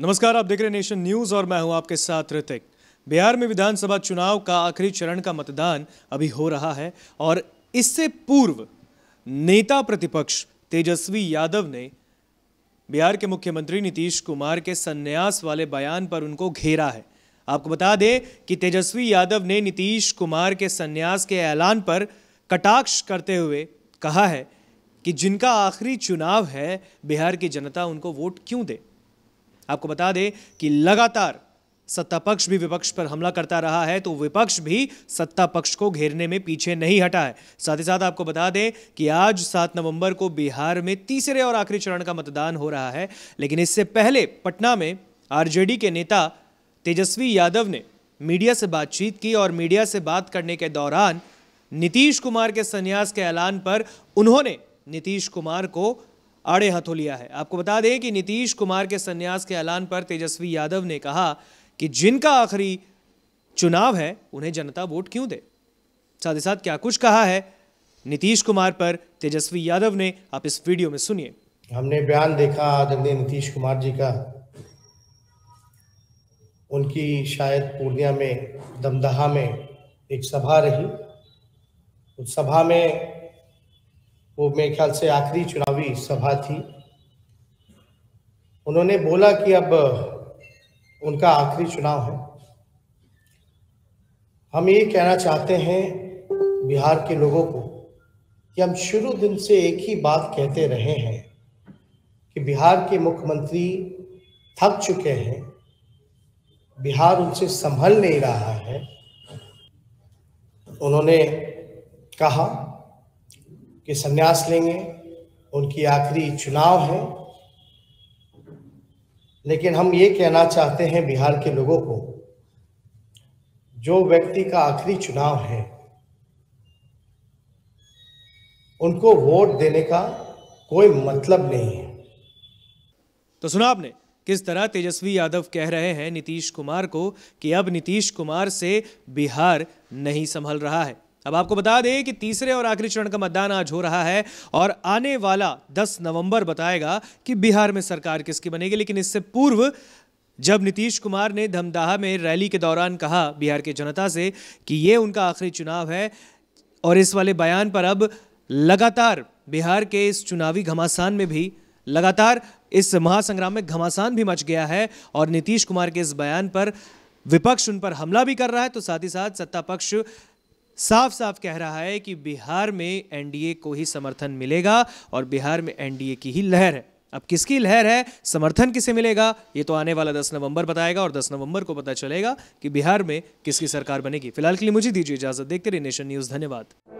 नमस्कार आप देख रहे नेशन न्यूज और मैं हूं आपके साथ ऋतिक बिहार में विधानसभा चुनाव का आखिरी चरण का मतदान अभी हो रहा है और इससे पूर्व नेता प्रतिपक्ष तेजस्वी यादव ने बिहार के मुख्यमंत्री नीतीश कुमार के संन्यास वाले बयान पर उनको घेरा है आपको बता दें कि तेजस्वी यादव ने नीतीश कुमार के संन्यास के ऐलान पर कटाक्ष करते हुए कहा है कि जिनका आखिरी चुनाव है बिहार की जनता उनको वोट क्यों दे आपको बता दें कि लगातार सत्ता पक्ष भी विपक्ष पर हमला करता रहा है तो विपक्ष भी सत्ता पक्ष को घेरने में पीछे नहीं हटा है साथ ही साथ आपको बता दें कि आज सात नवंबर को बिहार में तीसरे और आखिरी चरण का मतदान हो रहा है लेकिन इससे पहले पटना में आरजेडी के नेता तेजस्वी यादव ने मीडिया से बातचीत की और मीडिया से बात करने के दौरान नीतीश कुमार के संन्यास के ऐलान पर उन्होंने नीतीश कुमार को आड़े हाथों लिया है आपको बता दें कि नीतीश कुमार के संन्यास के ऐलान पर तेजस्वी यादव ने कहा कि जिनका आखिरी चुनाव है उन्हें जनता वोट क्यों दे साथ ही साथ क्या कुछ कहा है नीतीश कुमार पर तेजस्वी यादव ने आप इस वीडियो में सुनिए हमने बयान देखा आदरणीय नीतीश कुमार जी का उनकी शायद पूर्णिया में दमदहा में एक सभा रही उस सभा में वो मेरे ख्याल से आखिरी चुनावी सभा थी उन्होंने बोला कि अब उनका आखिरी चुनाव है हम ये कहना चाहते हैं बिहार के लोगों को कि हम शुरू दिन से एक ही बात कहते रहे हैं कि बिहार के मुख्यमंत्री थक चुके हैं बिहार उनसे संभल नहीं रहा है उन्होंने कहा के संन्यास लेंगे उनकी आखिरी चुनाव है लेकिन हम ये कहना चाहते हैं बिहार के लोगों को जो व्यक्ति का आखिरी चुनाव है उनको वोट देने का कोई मतलब नहीं है तो सुना आपने किस तरह तेजस्वी यादव कह रहे हैं नीतीश कुमार को कि अब नीतीश कुमार से बिहार नहीं संभल रहा है अब आपको बता दें कि तीसरे और आखिरी चरण का मतदान आज हो रहा है और आने वाला 10 नवंबर बताएगा कि बिहार में सरकार किसकी बनेगी लेकिन इससे पूर्व जब नीतीश कुमार ने धमदाहा में रैली के दौरान कहा बिहार के जनता से कि ये उनका आखिरी चुनाव है और इस वाले बयान पर अब लगातार बिहार के इस चुनावी घमासान में भी लगातार इस महासंग्राम में घमासान भी मच गया है और नीतीश कुमार के इस बयान पर विपक्ष उन पर हमला भी कर रहा है तो साथ ही साथ सत्ता पक्ष साफ साफ कह रहा है कि बिहार में एनडीए को ही समर्थन मिलेगा और बिहार में एनडीए की ही लहर है अब किसकी लहर है समर्थन किसे मिलेगा ये तो आने वाला 10 नवंबर बताएगा और 10 नवंबर को पता चलेगा कि बिहार में किसकी सरकार बनेगी फिलहाल के लिए मुझे दीजिए इजाजत देखते रहिए नेशन न्यूज़ धन्यवाद